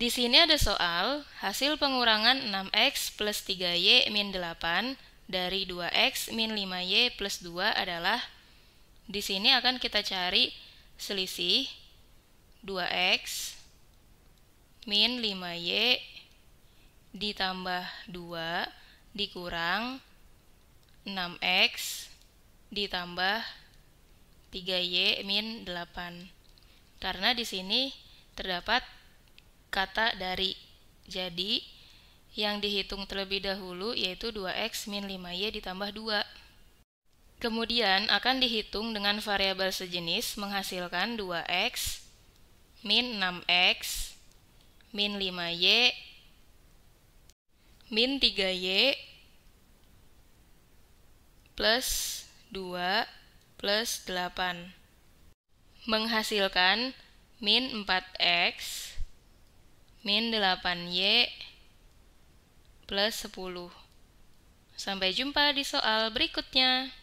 Di sini ada soal hasil pengurangan 6x plus 3y min 8 dari 2x min 5y plus 2 adalah di sini akan kita cari selisih 2x min 5y ditambah 2 dikurang 6x ditambah 3y min 8 karena di sini terdapat kata dari. Jadi, yang dihitung terlebih dahulu yaitu 2x min 5y ditambah 2. Kemudian akan dihitung dengan variabel sejenis menghasilkan 2x min 6x min 5y min 3y plus 2 plus 8 menghasilkan min 4x min 8Y plus 10. Sampai jumpa di soal berikutnya.